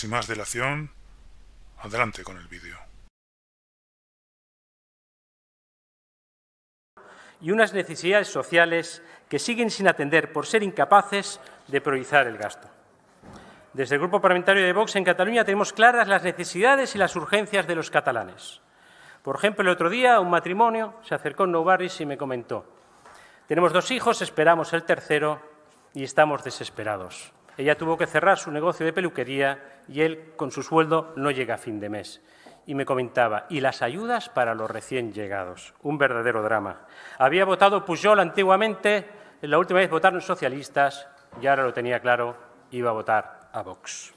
Sin más dilación, adelante con el vídeo. Y unas necesidades sociales que siguen sin atender por ser incapaces de priorizar el gasto. Desde el Grupo Parlamentario de Vox en Cataluña tenemos claras las necesidades y las urgencias de los catalanes. Por ejemplo, el otro día un matrimonio se acercó en Nou y me comentó, tenemos dos hijos, esperamos el tercero y estamos desesperados. Ella tuvo que cerrar su negocio de peluquería y él, con su sueldo, no llega a fin de mes. Y me comentaba, ¿y las ayudas para los recién llegados? Un verdadero drama. Había votado Pujol antiguamente, la última vez votaron socialistas y ahora lo tenía claro, iba a votar a Vox.